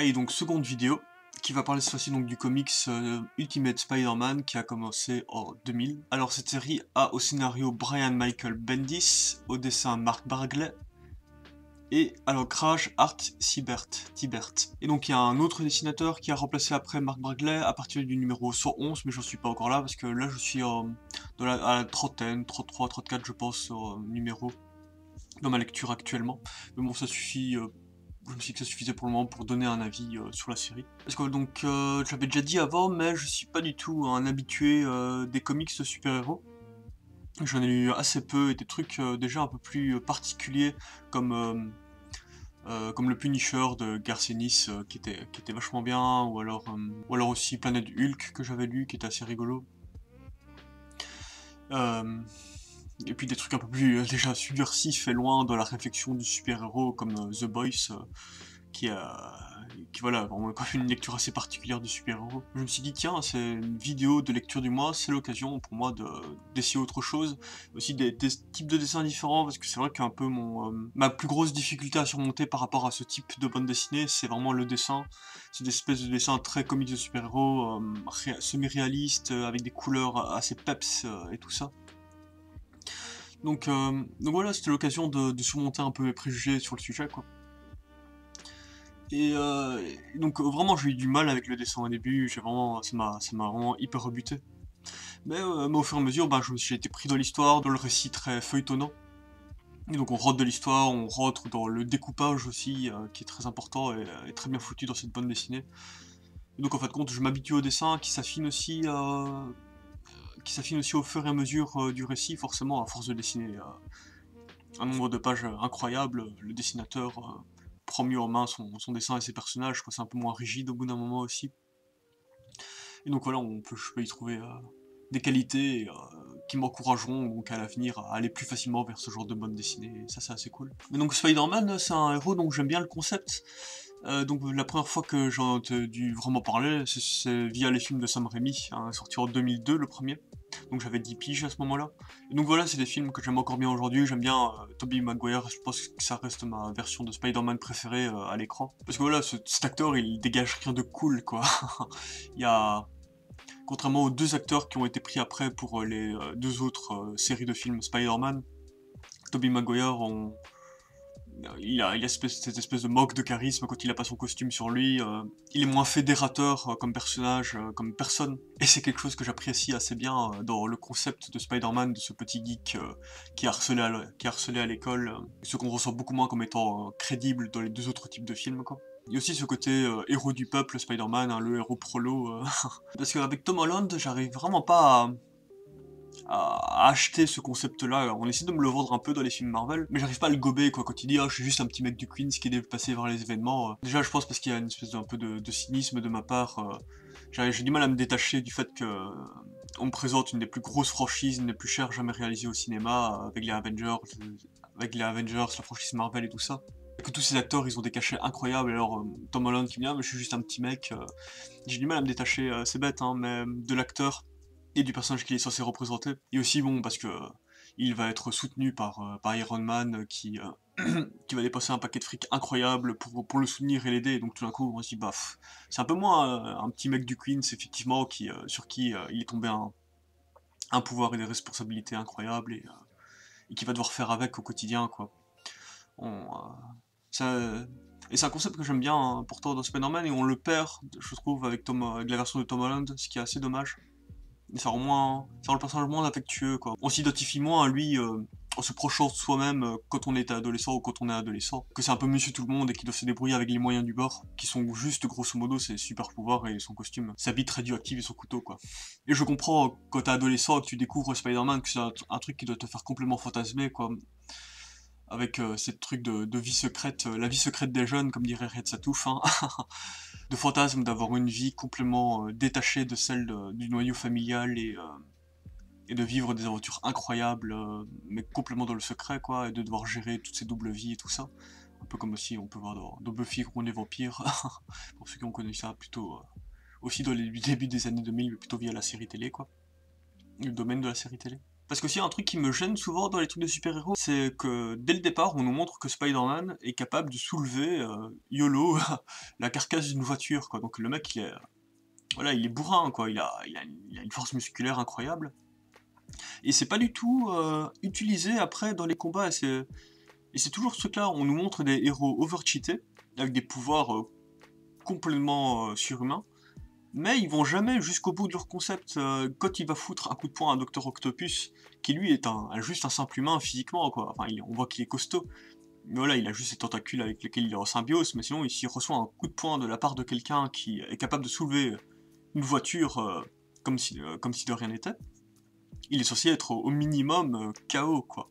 Ah, et donc seconde vidéo qui va parler cette fois-ci donc du comics euh, Ultimate Spider-Man qui a commencé en 2000. Alors cette série a au scénario Brian Michael Bendis, au dessin Mark Bargley et à l'ancrage Art Siebert, Tibert. Et donc il y a un autre dessinateur qui a remplacé après Mark Bargley à partir du numéro 111, mais j'en suis pas encore là parce que là je suis euh, à la trentaine, 33, 34 je pense, numéro dans ma lecture actuellement. Mais bon ça suffit euh, je me suis dit que ça suffisait pour le moment pour donner un avis euh, sur la série. Parce que donc, euh, déjà dit avant, mais je suis pas du tout un habitué euh, des comics de super-héros. J'en ai lu assez peu et des trucs euh, déjà un peu plus particuliers comme, comme le Punisher de Garcenis qui, était, qui était vachement bien, ou alors, ou alors aussi Planète Hulk que j'avais lu qui était assez rigolo et puis des trucs un peu plus euh, déjà subversifs et loin de la réflexion du super-héros comme euh, The Boys, euh, qui a qui voilà, vraiment une lecture assez particulière du super-héros. Je me suis dit, tiens, c'est une vidéo de lecture du mois, c'est l'occasion pour moi d'essayer autre chose, aussi des, types de dessins différents, parce que c'est vrai qu'un peu mon, ma plus grosse difficulté à surmonter par rapport à ce type de bande dessinée, c'est vraiment le dessin. C'est des espèces de dessins très comiques de super-héros, semi-réalistes, avec des couleurs assez peps et tout ça. Euh, donc, voilà, c'était l'occasion de, surmonter un peu mes préjugés sur le sujet, euh, Et, donc euh, vraiment j'ai eu du mal avec le dessin au début, j'ai vraiment, ça m'a vraiment hyper rebuté. Mais, mais, au fur et à mesure, bah, j'ai été pris dans l'histoire, dans le récit très feuilletonnant. Et donc on rentre de l'histoire, on rentre dans le découpage aussi, qui est très important et, très bien foutu dans cette bonne dessinée. Et donc en fin fait, de compte, je m'habitue au dessin qui s'affine aussi qui s'affine aussi au fur et à mesure euh, du récit, forcément, à force de dessiner euh, un nombre de pages euh, incroyable, le dessinateur prend mieux en main son, dessin et ses personnages, c'est un peu moins rigide au bout d'un moment aussi. Et donc voilà, on peut, je y trouver des qualités qui m'encourageront donc à l'avenir à aller plus facilement vers ce genre de bande dessinée. ça, c'est assez cool. Mais donc Spider-Man, c'est un héros, donc j'aime bien le concept. donc la première fois que ai dû vraiment parler, c'est via les films de Sam Raimi, hein, sorti en 2002 le premier donc j'avais 10 piges à ce moment-là. Donc voilà, c'est des films que j'aime encore bien aujourd'hui. J'aime bien Toby euh, Tobey Maguire, je pense que ça reste ma version de Spider-Man préférée euh, à l'écran. Parce que voilà, cet acteur, il dégage rien de cool, quoi. il y a... Contrairement aux deux acteurs qui ont été pris après pour euh, les deux autres séries de films Spider-Man, Tobey Maguire, ont il a, cette, espèce, de moque de charisme quand il n'a pas son costume sur lui. Euh, il est moins fédérateur euh, comme personnage, euh, comme personne. Et c'est quelque chose que j'apprécie assez bien dans le concept de Spider-Man, de ce petit geek qui est harcelé à l'école. ce qu'on ressent beaucoup moins comme étant crédible dans les deux autres types de films, Il y a aussi ce côté héros du peuple, Spider-Man, hein, le héros prolo. Parce qu'avec Tom Holland, j'arrive vraiment pas à, à, acheter ce concept-là. On essaie de me le vendre un peu dans les films Marvel, mais j'arrive pas à le gober quoi. Quand il dit ah, je suis juste un petit mec du Queens qui est passé vers les événements. Euh. Déjà, je pense parce qu'il y a une espèce d'un peu de, cynisme de ma part. Euh. J'ai du mal à me détacher du fait que euh, on me présente une des plus grosses franchises, une des plus chères jamais réalisées au cinéma, avec les Avengers, avec les Avengers, la franchise Marvel et tout ça que tous ces acteurs ils ont des cachets incroyables. Alors Tom Holland qui vient, ah, mais je suis juste un petit mec. j'ai du mal à me détacher, c'est bête, hein, mais de l'acteur et du personnage qu'il est censé représenter. Et aussi, bon, parce que euh, il va être soutenu par, euh, Iron Man euh, qui, qui va dépasser un paquet de fric incroyable pour, le soutenir et l'aider. Donc tout d'un coup, on se dit, bah, c'est un peu moins un petit mec du Queens, effectivement, qui, sur qui il est tombé un, un pouvoir et des responsabilités incroyables et, qui va devoir faire avec au quotidien, quoi. On, ça, et c'est un concept que j'aime bien hein, pourtant dans Spider-Man et on le perd, je trouve, avec, avec la version de Tom Holland, ce qui est assez dommage. Il le personnage moins affectueux, quoi. On s'identifie moins à lui euh, en se prochant de soi-même euh, quand on est adolescent ou quand on est adolescent. Que c'est un peu monsieur tout le monde et qu'il doit se débrouiller avec les moyens du bord, qui sont juste grosso modo ses super pouvoirs et son costume, sa bite radioactive et son couteau, quoi. Et je comprends quand t'es adolescent que tu découvres Spider-Man que c'est un, un truc qui doit te faire complètement fantasmer, quoi avec euh, cette truc de, vie secrète, euh, la vie secrète des jeunes, comme dirait Red Satouf, hein. de fantasme d'avoir une vie complètement euh, détachée de celle du noyau familial et, et, de vivre des aventures incroyables, mais complètement dans le secret, quoi, et de devoir gérer toutes ces doubles vies et tout ça. Un peu comme aussi on peut voir dans, Buffy, on est vampire, pour ceux qui ont connu ça plutôt aussi dans les débuts des années 2000, mais plutôt via la série télé, quoi. Le domaine de la série télé. Parce que aussi un truc qui me gêne souvent dans les trucs de super-héros, c'est que dès le départ, on nous montre que Spider-Man est capable de soulever euh, YOLO la carcasse d'une voiture. Donc le mec, il est, voilà, il est bourrin, quoi. Il, a, une force musculaire incroyable. Et c'est pas du tout euh, utilisé après dans les combats. Et c'est toujours ce truc-là, on nous montre des héros over-cheatés, avec des pouvoirs euh, complètement surhumains mais ils vont jamais jusqu'au bout de leur concept. Euh, quand il va foutre un coup de poing à Docteur Octopus, qui lui est un, juste un simple humain physiquement, quoi. Enfin, on voit qu'il est costaud. Mais Voilà, il a juste ses tentacules avec lesquels il est en symbiose, mais sinon, s'il reçoit un coup de poing de la part de quelqu'un qui est capable de soulever une voiture euh, comme, si, euh, comme si de rien n'était, il est censé être au, minimum KO, quoi.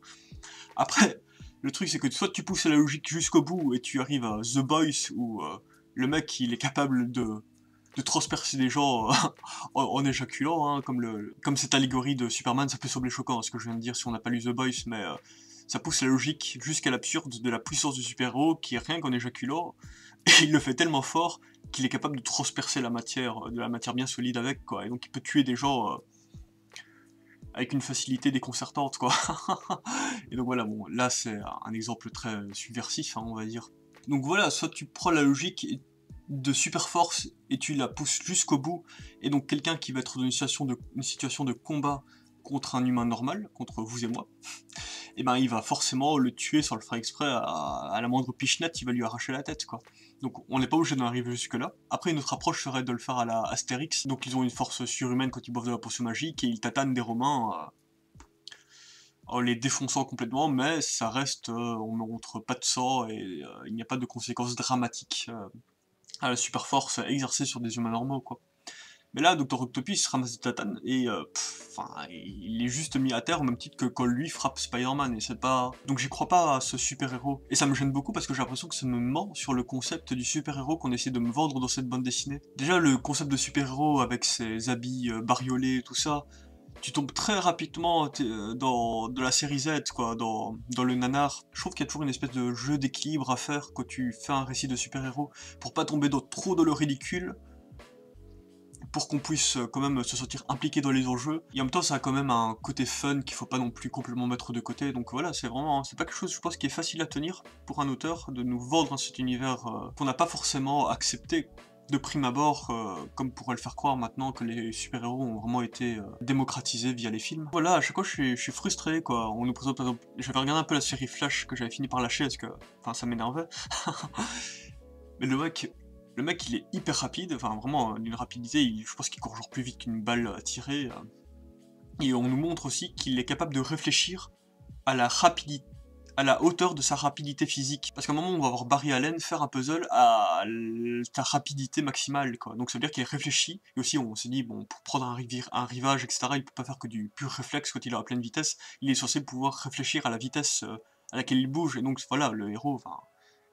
Après, le truc, c'est que soit tu pousses la logique jusqu'au bout et tu arrives à The Boys où le mec, il est capable de de transpercer des gens euh, en, éjaculant, hein, comme, cette allégorie de Superman, ça peut sembler choquant, ce que je viens de dire si on n'a pas lu The Boys, mais euh, ça pousse la logique jusqu'à l'absurde de la puissance du super-héros qui est rien qu'en éjaculant, et il le fait tellement fort qu'il est capable de transpercer la matière, euh, de la matière bien solide avec, quoi, et donc il peut tuer des gens avec une facilité déconcertante, quoi. et donc voilà, bon, là c'est un exemple très subversif, hein, on va dire. Donc voilà, soit tu prends la logique et de super force et tu la pousses jusqu'au bout, et donc quelqu'un qui va être dans une situation de, situation de combat contre un humain normal, contre vous et moi, et eh ben il va forcément le tuer sans le faire exprès, à, la moindre pichenette, il va lui arracher la tête, quoi. Donc on n'est pas obligé d'en arriver jusque-là. Après, une autre approche serait de le faire à la Astérix, donc ils ont une force surhumaine quand ils boivent de la potion magique, et ils tatanent des Romains euh, en les défonçant complètement, mais ça reste, euh, on ne montre pas de sang, et euh, il n'y a pas de conséquences dramatiques à la super force exercée sur des humains normaux, quoi. Mais là, Dr. Octopus ramasse de et euh, il est juste mis à terre au même titre que quand lui frappe Spider-Man et c'est pas... Donc j'y crois pas à ce super-héros. Et ça me gêne beaucoup parce que j'ai l'impression que ça me ment sur le concept du super-héros qu'on essaie de me vendre dans cette bande dessinée. Déjà, le concept de super-héros avec ses habits euh, bariolés et tout ça, tu tombes très rapidement euh, dans de la série Z, quoi, dans, le nanar. Je trouve qu'il y a toujours une espèce de jeu d'équilibre à faire quand tu fais un récit de super-héros pour pas tomber trop dans le ridicule, pour qu'on puisse euh, quand même se sentir impliqué dans les enjeux. Et en même temps, ça a quand même un côté fun qu'il faut pas non plus complètement mettre de côté. Donc voilà, c'est vraiment, hein, c'est pas quelque chose, je pense, qui est facile à tenir pour un auteur de nous vendre cet univers euh, qu'on n'a pas forcément accepté de prime abord, euh, comme pourrait le faire croire maintenant que les super-héros ont vraiment été euh, démocratisés via les films. Voilà, à chaque fois je suis, frustré quoi. On nous présente par exemple, j'avais regardé un peu la série Flash que j'avais fini par lâcher parce que, enfin ça m'énervait. Mais le mec, le mec il est hyper rapide, enfin vraiment euh, d'une rapidité, je pense qu'il court toujours plus vite qu'une balle à tirer. Et on nous montre aussi qu'il est capable de réfléchir à la rapidité à la hauteur de sa rapidité physique. Parce qu'à un moment, on va voir Barry Allen faire un puzzle à ta rapidité maximale, quoi. Donc ça veut dire qu'il réfléchit, et aussi on s'est dit, bon, pour prendre un, un rivage, etc., il ne peut pas faire que du pur réflexe quand il est à pleine vitesse, il est censé pouvoir réfléchir à la vitesse euh, à laquelle il bouge, et donc voilà, le héros, va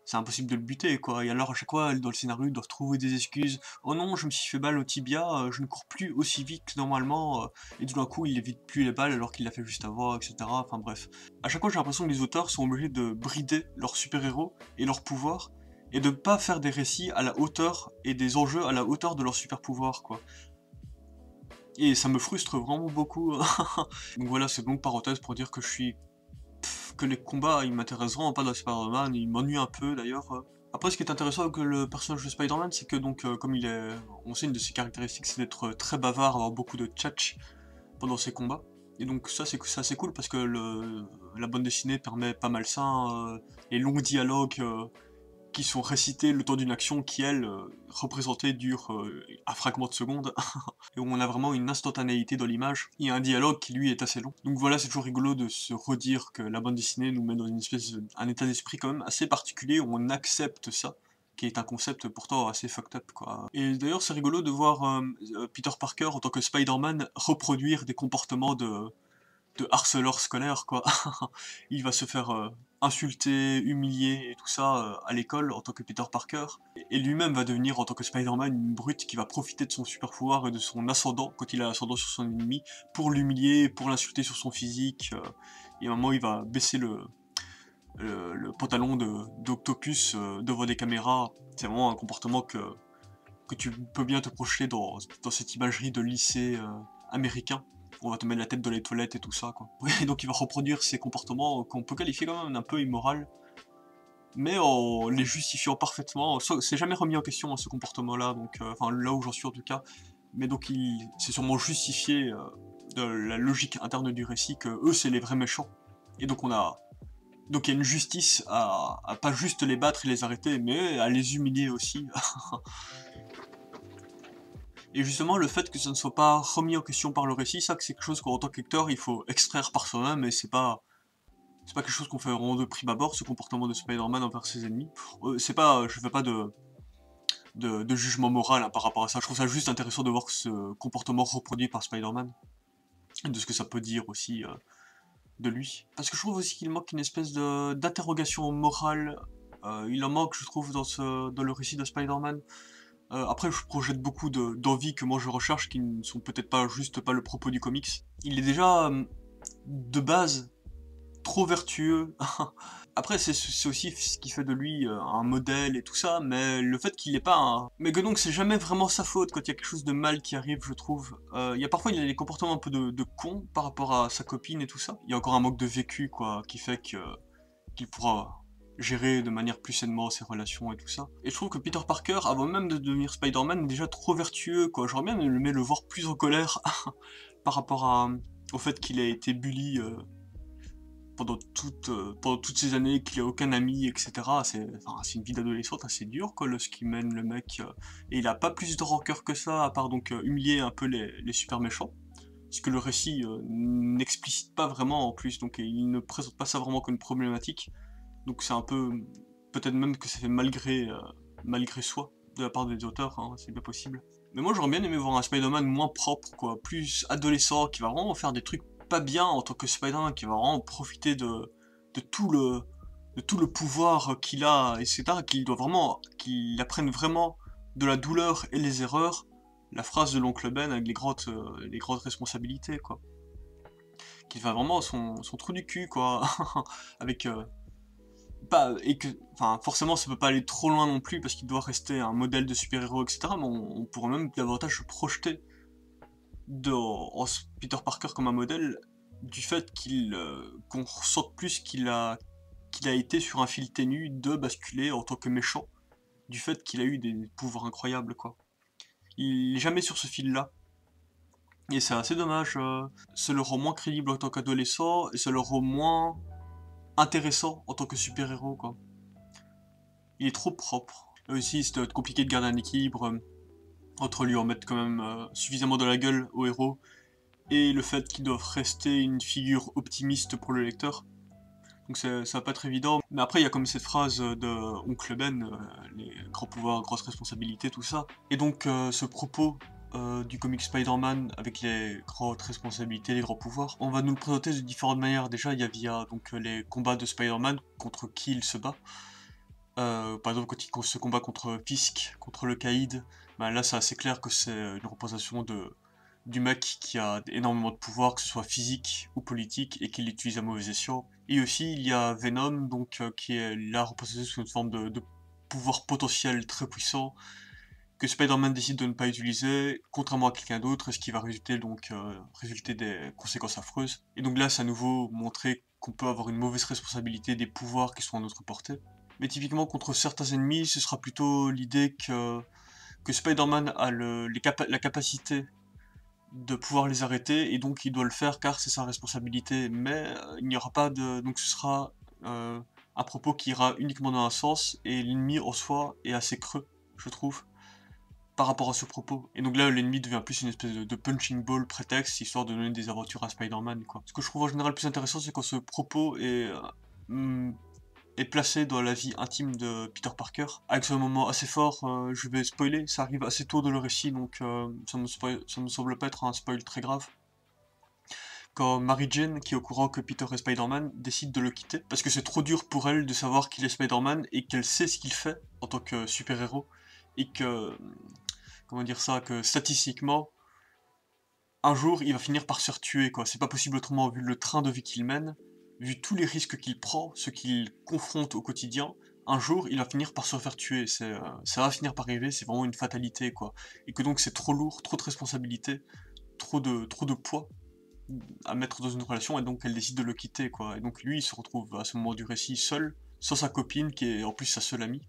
c'est impossible de le buter, quoi. Et alors, à chaque fois, dans le scénario, ils doivent trouver des excuses. Oh non, je me suis fait balle au tibia, euh, je ne cours plus aussi vite que normalement. Euh. Et tout d'un coup, il évite plus les balles alors qu'il l'a fait juste avant, etc. Enfin bref. À chaque fois, j'ai l'impression que les auteurs sont obligés de brider leur super-héros et leurs pouvoirs et de pas faire des récits à la hauteur et des enjeux à la hauteur de leurs super-pouvoirs, quoi. Et ça me frustre vraiment beaucoup. Donc voilà, c'est donc longue parenthèse pour dire que je suis que les combats, ils m'intéresseront pas dans Spider-Man, ils m'ennuient un peu d'ailleurs. Après, ce qui est intéressant avec le personnage de Spider-Man, c'est que donc, euh, comme il est, on sait une de ses caractéristiques, c'est d'être euh, très bavard, avoir beaucoup de tchatch pendant ses combats. Et donc ça, c'est assez cool parce que la bande dessinée permet pas mal ça, hein, euh, les longs dialogues qui sont récités le temps d'une action qui, elle, euh, représentée dure euh, à fragment de seconde, et où on a vraiment une instantanéité dans l'image, et un dialogue qui, lui, est assez long. Donc voilà, c'est toujours rigolo de se redire que la bande dessinée nous met dans une espèce, un état d'esprit quand même assez particulier, où on accepte ça, qui est un concept pourtant assez fucked up quoi. Et d'ailleurs c'est rigolo de voir euh, Peter Parker en tant que Spider-Man reproduire des comportements de, de harceleur scolaire quoi. il va se faire insulté, humilié et tout ça euh, à l'école en tant que Peter Parker. Et lui-même va devenir en tant que Spider-Man une brute qui va profiter de son super pouvoir et de son ascendant quand il a ascendant sur son ennemi pour l'humilier, pour l'insulter sur son physique. Euh. Et à un moment il va baisser le, le, pantalon d'Octopus euh, devant des caméras. C'est vraiment un comportement que, que tu peux bien te projeter dans cette imagerie de lycée américain on va te mettre la tête dans les toilettes et tout ça. Quoi. Et donc il va reproduire ces comportements euh, qu'on peut qualifier quand même d'un peu immoral, mais en les justifiant parfaitement. C'est jamais remis en question hein, ce comportement-là, donc euh, enfin là où j'en suis en tout cas. Mais donc il c'est sûrement justifié euh, de la logique interne du récit que eux c'est les vrais méchants. Et donc on a donc il y a une justice à, à pas juste les battre et les arrêter, mais à les humilier aussi. Et justement, le fait que ça ne soit pas remis en question par le récit, ça, c'est quelque chose qu'en tant qu'acteur, il faut extraire par soi-même, et c'est pas... C'est pas quelque chose qu'on fait vraiment de prime abord, ce comportement de Spider-Man envers ses ennemis. Euh, c'est pas... Je fais pas de... De, jugement moral hein, par rapport à ça. Je trouve ça juste intéressant de voir ce comportement reproduit par Spider-Man, et de ce que ça peut dire aussi euh, de lui. Parce que je trouve aussi qu'il manque une espèce d'interrogation morale. Euh, il en manque, je trouve, dans, ce, dans le récit de Spider-Man. Euh, après, je projette beaucoup d'envies que moi je recherche, qui ne sont peut-être pas juste pas le propos du comics. Il est déjà, euh, de base, trop vertueux. après, c'est aussi ce qui fait de lui euh, un modèle et tout ça, mais le fait qu'il n'est pas un... Mais que donc, c'est jamais vraiment sa faute quand il y a quelque chose de mal qui arrive, je trouve. il y a parfois, il a des comportements un peu de, de, con par rapport à sa copine et tout ça. Il y a encore un manque de vécu, quoi, qui fait que qu'il pourra gérer de manière plus sainement ses relations et tout ça. Et je trouve que Peter Parker, avant même de devenir Spider-Man, est déjà trop vertueux, quoi. J'aurais bien aimé le voir plus en colère par rapport à, au fait qu'il a été bully euh, pendant, euh, pendant toutes ces années, qu'il n'a aucun ami, etc. C'est une vie d'adolescente assez dure, quoi, le, ce qui mène le mec. Euh, et il n'a pas plus de rancœur que ça, à part donc humilier un peu les, super méchants ce que le récit n'explicite pas vraiment en plus, donc il ne présente pas ça vraiment comme une problématique. Donc c'est un peu, peut-être même que ça fait malgré, euh, malgré soi de la part des auteurs, hein, c'est bien possible. Mais moi j'aurais bien aimé voir un Spider-Man moins propre, quoi, plus adolescent, qui va vraiment faire des trucs pas bien en tant que Spider-Man, qui va vraiment profiter de, de tout le tout le pouvoir qu'il a, etc., qu'il doit vraiment, qu'il apprenne vraiment de la douleur et les erreurs, la phrase de l'oncle Ben avec les grandes, euh, les grandes responsabilités, quoi. Qu'il va vraiment son, son, trou du cul, quoi, avec euh, et que, enfin, forcément, ça peut pas aller trop loin non plus parce qu'il doit rester un modèle de super-héros, etc. Mais on, pourrait même davantage se projeter dans en Peter Parker comme un modèle du fait qu'il euh, qu'on ressente plus qu'il a qu'il a été sur un fil ténu de basculer en tant que méchant du fait qu'il a eu des pouvoirs incroyables quoi. Il est jamais sur ce fil là. Et c'est assez dommage. Euh, ça le rend moins crédible en tant qu'adolescent et ça le rend moins intéressant en tant que super-héros, quoi. Il est trop propre. aussi, euh, c'est compliqué de garder un équilibre euh, entre lui en mettre quand même euh, suffisamment de la gueule au héros et le fait qu'il doivent rester une figure optimiste pour le lecteur. Donc ça, va pas être évident. Mais après, il y a comme cette phrase de Oncle Ben, les grands pouvoirs, grosses responsabilités, tout ça. Et donc ce propos euh, du comic Spider-Man avec les grandes responsabilités, les grands pouvoirs. On va nous le présenter de différentes manières. Déjà, il y a via donc, euh, les combats de Spider-Man, contre qui il se bat. Euh, par exemple, quand il se combat contre Fisk, contre le Kaïd. Bah, là c'est assez clair que c'est une représentation de, du mec qui a énormément de pouvoir, que ce soit physique ou politique, et qu'il l'utilise à mauvais escient. Et aussi, il y a Venom, donc, qui est là représenté sous une forme de pouvoir potentiel très puissant, que Spider-Man décide de ne pas utiliser, contrairement à quelqu'un d'autre, ce qui va résulter, donc, euh, résulter des conséquences affreuses. Et donc là, c'est à nouveau montrer qu'on peut avoir une mauvaise responsabilité des pouvoirs qui sont à notre portée. Mais typiquement, contre certains ennemis, ce sera plutôt l'idée que, que Spider-Man a le, les la capacité de pouvoir les arrêter, et donc il doit le faire car c'est sa responsabilité. Mais euh, il n'y aura pas de... Donc ce sera euh, un propos qui ira uniquement dans un sens, et l'ennemi en soi est assez creux, je trouve par rapport à ce propos. Et donc là, l'ennemi devient plus une espèce de, punching ball prétexte, histoire de donner des aventures à Spider-Man, quoi. Ce que je trouve en général plus intéressant, c'est quand ce propos est, euh, mm, placé dans la vie intime de Peter Parker. Avec ce moment assez fort, euh, je vais spoiler, ça arrive assez tôt dans le récit, donc euh, ça, me ça me semble pas être un spoil très grave quand Mary Jane, qui est au courant que Peter est Spider-Man, décide de le quitter, parce que c'est trop dur pour elle de savoir qu'il est Spider-Man et qu'elle sait ce qu'il fait en tant que super-héros, et que comment dire ça, que statistiquement, un jour, il va finir par se faire tuer, quoi. C'est pas possible autrement, vu le train de vie qu'il mène, vu tous les risques qu'il prend, ce qu'il confronte au quotidien, un jour, il va finir par se faire tuer. C'est, euh, ça va finir par arriver, c'est vraiment une fatalité, quoi. Et que donc, c'est trop lourd, trop de responsabilité, trop de, trop de poids à mettre dans une relation, et donc elle décide de le quitter, quoi. Et donc, lui, il se retrouve à ce moment du récit seul, sans sa copine, qui est en plus sa seule amie.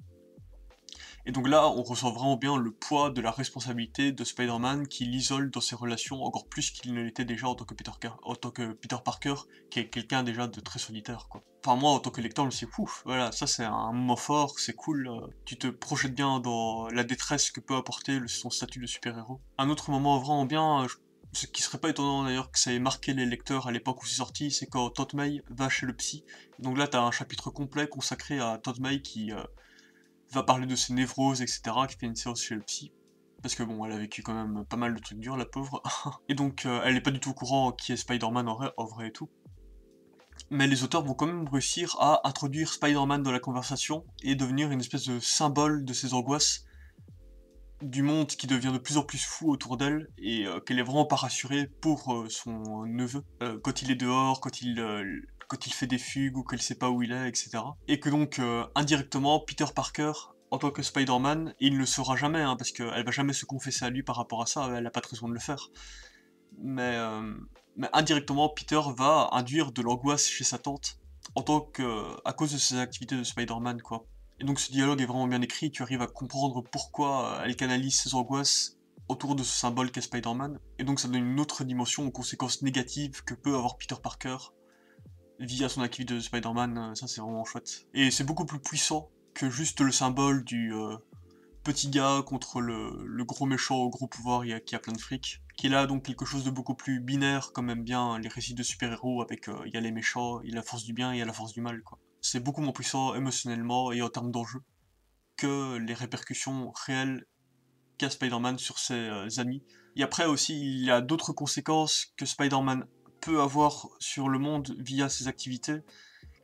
Et donc là, on ressent vraiment bien le poids de la responsabilité de Spider-Man qui l'isole dans ses relations encore plus qu'il ne l'était déjà en tant que Peter, que Peter Parker, qui est quelqu'un déjà de très solitaire. Quoi. Enfin, moi, en tant que lecteur, je me suis ouf, voilà, ça c'est un mot fort, c'est cool, euh, tu te projettes bien dans la détresse que peut apporter son statut de super-héros. Un autre moment vraiment bien, euh, ce qui serait pas étonnant d'ailleurs que ça ait marqué les lecteurs à l'époque où c'est sorti, c'est quand Tante May va chez le psy. Donc là, t'as un chapitre complet consacré à Tante May qui, euh, va parler de ses névroses, etc., qui fait une séance chez le psy. Parce que bon, elle a vécu quand même pas mal de trucs durs, la pauvre. et donc, euh, elle n'est pas du tout au courant qui est Spider-Man en vrai, et tout. Mais les auteurs vont quand même réussir à introduire Spider-Man dans la conversation et devenir une espèce de symbole de ses angoisses du monde qui devient de plus en plus fou autour d'elle et euh, qu'elle est vraiment pas rassurée pour euh, son neveu. quand il est dehors, quand il quand il fait des fugues ou qu'elle sait pas où il est, etc. Et que donc, euh, indirectement, Peter Parker, en tant que Spider-Man, il ne le saura jamais, hein, parce qu'elle va jamais se confesser à lui par rapport à ça, elle n'a pas de raison de le faire. Mais, euh, mais indirectement, Peter va induire de l'angoisse chez sa tante, en tant que, à cause de ses activités de Spider-Man, quoi. Et donc ce dialogue est vraiment bien écrit, tu arrives à comprendre pourquoi euh, elle canalise ses angoisses autour de ce symbole qu'est Spider-Man, et donc ça donne une autre dimension aux conséquences négatives que peut avoir Peter Parker via son activité de Spider-Man, euh, ça c'est vraiment chouette. Et c'est beaucoup plus puissant que juste le symbole du euh, petit gars contre le, gros méchant au gros pouvoir qui a plein de fric. Qui est là donc quelque chose de beaucoup plus binaire, comme même bien les récits de super-héros avec euh, il y a les méchants, il y a la force du bien et il y a la force du mal. quoi. C'est beaucoup moins puissant émotionnellement et en termes d'enjeu que les répercussions réelles qu'a Spider-Man sur ses amis. Et après aussi, il y a d'autres conséquences que Spider-Man avoir sur le monde via ses activités,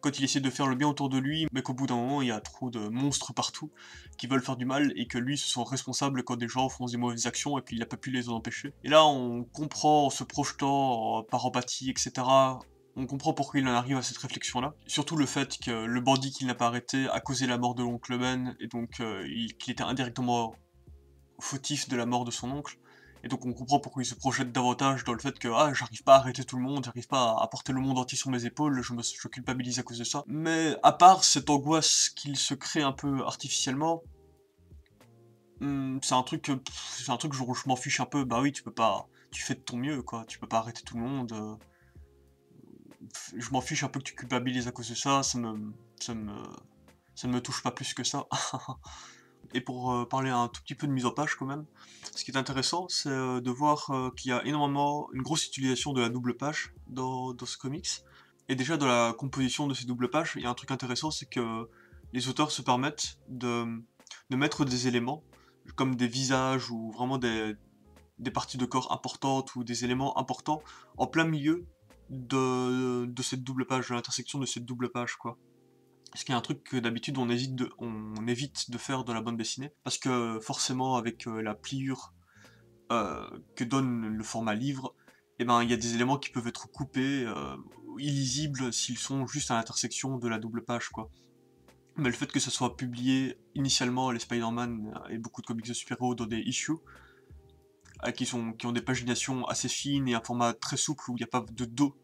quand il essaie de faire le bien autour de lui, mais qu'au bout d'un moment, il y a trop de monstres partout qui veulent faire du mal et que lui se sent responsable quand des gens font des mauvaises actions et qu'il n'a pas pu les en empêcher. Et là, on comprend en se projetant euh, par empathie, etc. On comprend pourquoi il en arrive à cette réflexion-là. Surtout le fait que le bandit qu'il n'a pas arrêté a causé la mort de l'oncle Ben et donc euh, qu'il était indirectement fautif de la mort de son oncle. Et donc on comprend pourquoi il se projette davantage dans le fait que ah j'arrive pas à arrêter tout le monde, j'arrive pas à porter le monde entier sur mes épaules, je me culpabilise à cause de ça. Mais à part cette angoisse qu'il se crée un peu artificiellement, hmm, c'est un truc c'est un truc je m'en fiche un peu. Bah oui tu peux pas, tu fais de ton mieux quoi, tu peux pas arrêter tout le monde. Euh, je m'en fiche un peu que tu culpabilises à cause de ça, ça me ça me ça ne me touche pas plus que ça. Et pour euh, parler un tout petit peu de mise en page quand même, ce qui est intéressant, c'est euh, de voir euh, qu'il y a énormément une grosse utilisation de la double page dans, ce comics. Et déjà dans la composition de ces doubles pages, il y a un truc intéressant, c'est que les auteurs se permettent de, mettre des éléments, comme des visages ou vraiment des, parties de corps importantes ou des éléments importants, en plein milieu de, cette double page, de l'intersection de cette double page, quoi. Ce qui est un truc que d'habitude on, évite de, on évite de faire de la bande dessinée, parce que forcément avec euh, la pliure euh, que donne le format livre, eh ben, il y a des éléments qui peuvent être coupés, euh, illisibles s'ils sont juste à l'intersection de la double page. quoi. Mais le fait que ça soit publié initialement, les Spider-Man et beaucoup de comics de super-héros dans des issues, qui, sont, qui ont des paginations assez fines et un format très souple où il n'y a pas de dos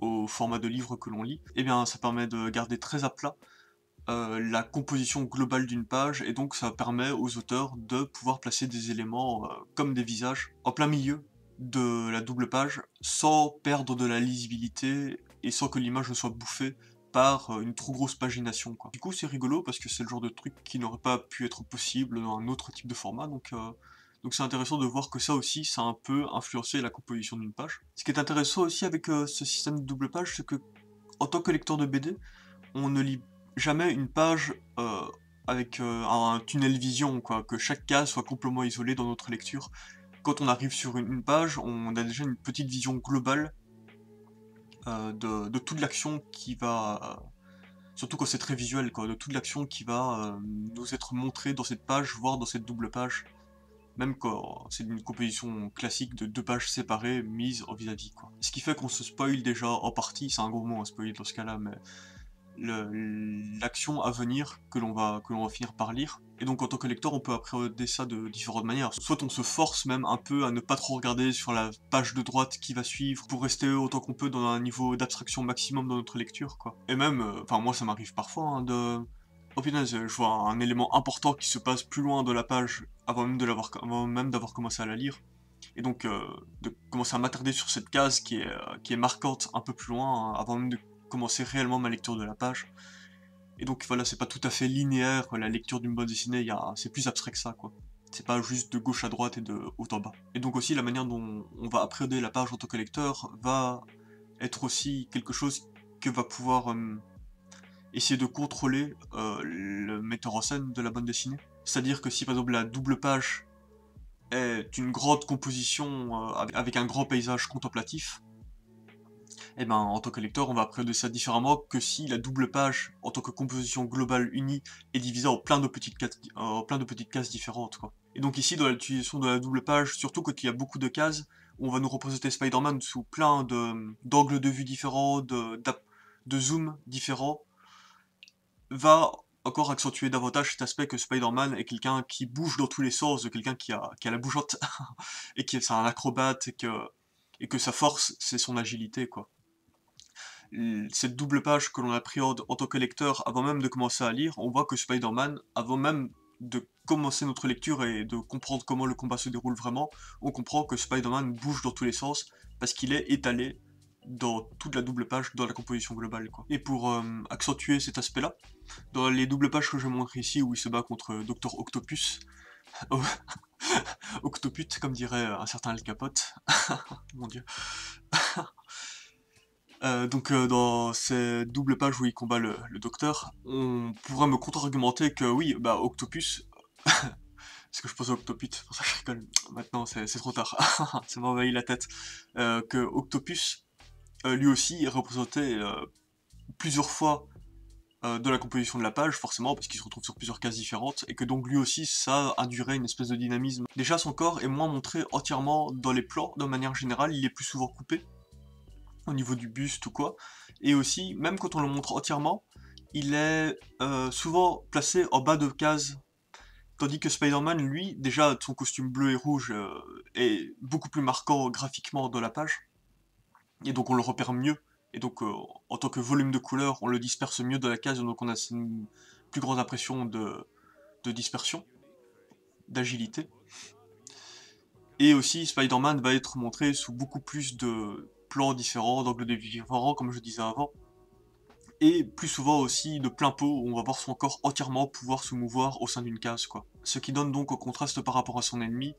au format de livre que l'on lit, et eh bien ça permet de garder très à plat euh, la composition globale d'une page et donc ça permet aux auteurs de pouvoir placer des éléments euh, comme des visages en plein milieu de la double page sans perdre de la lisibilité et sans que l'image ne soit bouffée par euh, une trop grosse pagination. Du coup c'est rigolo parce que c'est le genre de truc qui n'aurait pas pu être possible dans un autre type de format donc donc c'est intéressant de voir que ça aussi, ça a un peu influencé la composition d'une page. Ce qui est intéressant aussi avec euh, ce système de double page, c'est que en tant que lecteur de BD, on ne lit jamais une page euh, avec euh, un tunnel vision, quoi, que chaque case soit complètement isolée dans notre lecture. Quand on arrive sur une, page, on a déjà une petite vision globale de, toute l'action qui va surtout quand c'est très visuel, de toute l'action qui va nous être montrée dans cette page, voire dans cette double page. Même quand c'est une composition classique de deux pages séparées mises en vis-à-vis quoi. Ce qui fait qu'on se spoil déjà en partie, c'est un gros mot à spoiler dans ce cas-là, mais l'action à venir que l'on va, que va finir par lire. Et donc en tant que lecteur, on peut appréhender ça de différentes manières. Soit on se force même un peu à ne pas trop regarder sur la page de droite qui va suivre pour rester autant qu'on peut dans un niveau d'abstraction maximum dans notre lecture, quoi. Et même, euh, enfin moi ça m'arrive parfois hein, de Oh au final, je vois un élément important qui se passe plus loin de la page avant même d'avoir commencé à la lire. Et donc, euh, de commencer à m'attarder sur cette case qui est, euh, qui est marquante un peu plus loin hein, avant même de commencer réellement ma lecture de la page. Et donc voilà, c'est pas tout à fait linéaire, la lecture d'une bande dessinée, c'est plus abstrait que ça, quoi. C'est pas juste de gauche à droite et de haut en bas. Et donc aussi, la manière dont on va appréhender la page en tant que lecteur va être aussi quelque chose que va pouvoir euh, essayer de contrôler euh, le metteur en scène de la bande dessinée. C'est-à-dire que si par exemple la double page est une grande composition euh, avec un grand paysage contemplatif, eh ben, en tant que lecteur, on va appréhender ça différemment que si la double page, en tant que composition globale unie, est divisée en plein de petites, cases, différentes. Et donc ici, dans l'utilisation de la double page, surtout quand il y a beaucoup de cases, on va nous représenter Spider-Man sous plein d'angles de, vue différents, de, de zoom différents, va encore accentuer davantage cet aspect que Spider-Man est quelqu'un qui bouge dans tous les sens, de quelqu'un qui a, qui a la bougeotte, et qui est un acrobate, et que, et que sa force, c'est son agilité, quoi. Cette double page que l'on a appréhende en tant que lecteur avant même de commencer à lire, on voit que Spider-Man, avant même de commencer notre lecture et de comprendre comment le combat se déroule vraiment, on comprend que Spider-Man bouge dans tous les sens parce qu'il est étalé dans toute la double page, dans la composition globale. Quoi. Et pour euh, accentuer cet aspect-là, dans les doubles pages que je montre ici, où il se bat contre euh, Docteur Octopus, oh, Octopute, comme dirait euh, un certain Al Capote, mon dieu. donc dans ces doubles pages où il combat le, docteur, on pourrait me contre-argumenter que oui, bah Octopus, est-ce que je pense à Octopus, pour ça je maintenant c'est trop tard, ça m'a envahi la tête, que Octopus euh, lui aussi est représenté euh, plusieurs fois euh, de la composition de la page, forcément, parce qu'il se retrouve sur plusieurs cases différentes, et que donc lui aussi, ça a duré une espèce de dynamisme. Déjà, son corps est moins montré entièrement dans les plans, de manière générale, il est plus souvent coupé, au niveau du buste ou quoi, et aussi, même quand on le montre entièrement, il est souvent placé en bas de cases Tandis que Spider-Man, lui, déjà, son costume bleu et rouge est beaucoup plus marquant graphiquement dans la page et donc on le repère mieux. Et donc euh, en tant que volume de couleur, on le disperse mieux dans la case, donc on a une plus grande impression de, dispersion, d'agilité. Et aussi Spider-Man va être montré sous beaucoup plus de plans différents, d'angles de différents, comme je disais avant. Et plus souvent aussi de plein pot, on va voir son corps entièrement pouvoir se mouvoir au sein d'une case, quoi. Ce qui donne donc au contraste par rapport à son ennemi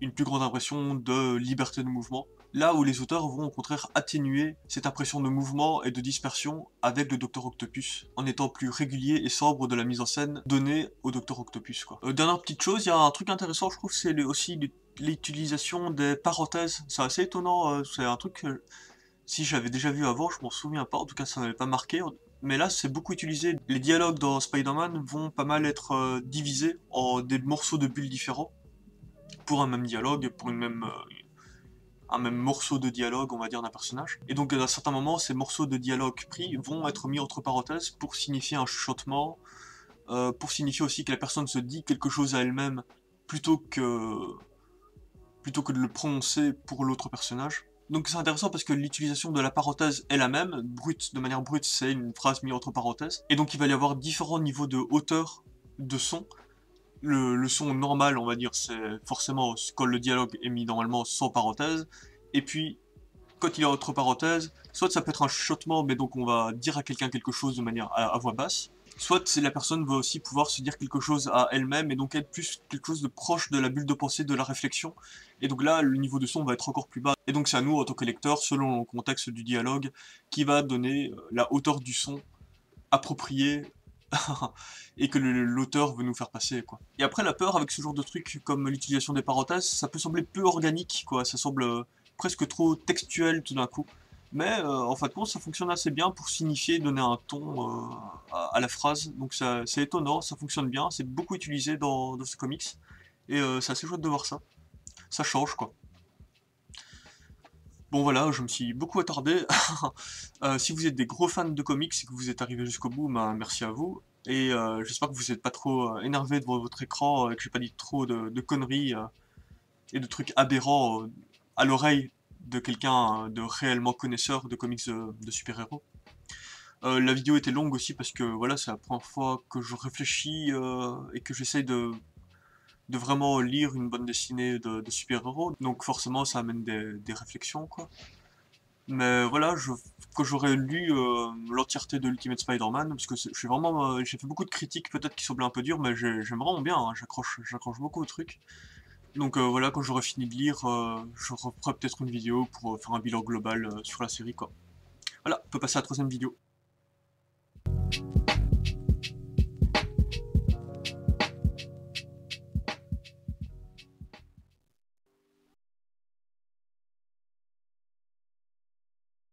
une plus grande impression de liberté de mouvement là où les auteurs vont au contraire atténuer cette impression de mouvement et de dispersion avec le Docteur Octopus, en étant plus régulier et sobre de la mise en scène donnée au Docteur Octopus. Quoi. Euh, dernière petite chose, il y a un truc intéressant, je trouve, c'est aussi l'utilisation des parenthèses. C'est assez étonnant, euh, c'est un truc que si j'avais déjà vu avant, je m'en souviens pas, en tout cas ça m'avait pas marqué. Mais là, c'est beaucoup utilisé. Les dialogues dans Spider-Man vont pas mal être euh, divisés en des morceaux de bulles différents pour un même dialogue, pour une même, un même morceau de dialogue, on va dire, d'un personnage. Et donc, à un certain moment, ces morceaux de dialogue pris vont être mis entre parenthèses pour signifier un chuchotement, euh, pour signifier aussi que la personne se dit quelque chose à elle-même plutôt que, plutôt que de le prononcer pour l'autre personnage. Donc c'est intéressant parce que l'utilisation de la parenthèse est la même, brute, de manière brute, c'est une phrase mise entre parenthèses. Et donc il va y avoir différents niveaux de hauteur de son le, son normal, on va dire, c'est forcément quand le dialogue est mis normalement sans parenthèse. Et puis, quand il y a autre parenthèse, soit ça peut être un chuchotement, mais donc on va dire à quelqu'un quelque chose de manière à, voix basse. Soit la personne va aussi pouvoir se dire quelque chose à elle-même et donc être plus quelque chose de proche de la bulle de pensée, de la réflexion. Et donc là, le niveau de son va être encore plus bas. Et donc c'est à nous, en tant que lecteurs, selon le contexte du dialogue, qui va donner euh, la hauteur du son appropriée et que l'auteur veut nous faire passer, quoi. Et après, la peur, avec ce genre de truc comme l'utilisation des parenthèses, ça peut sembler peu organique, quoi. Ça semble euh, presque trop textuel tout d'un coup. Mais euh, en fin de compte, ça fonctionne assez bien pour signifier, donner un ton euh, à, la phrase. Donc c'est étonnant, ça fonctionne bien, c'est beaucoup utilisé dans, ce comics. Et c'est assez chouette de voir ça. Ça change, quoi. Bon voilà, je me suis beaucoup attardé. Euh, si vous êtes des gros fans de comics et que vous êtes arrivés jusqu'au bout, ben, merci à vous. Et euh, j'espère que vous n'êtes pas trop euh, énervé devant votre écran et que j'ai pas dit trop de, conneries et de trucs aberrants à l'oreille de quelqu'un de réellement connaisseur de comics de, super-héros. la vidéo était longue aussi parce que voilà, c'est la première fois que je réfléchis et que j'essaye de de vraiment lire une bonne dessinée de, super-héros. Donc forcément, ça amène des, réflexions, quoi. Mais voilà, je, que j'aurais lu euh, l'entièreté de l'Ultimate Spider-Man, parce que je suis vraiment, euh, j'ai fait beaucoup de critiques, peut-être qui semblaient un peu dures, mais j'aime vraiment bien, hein. j'accroche, j'accroche beaucoup au truc. Donc euh, voilà, quand j'aurai fini de lire, je referai peut-être une vidéo pour faire un bilan global sur la série, quoi. Voilà, on peut passer à la troisième vidéo.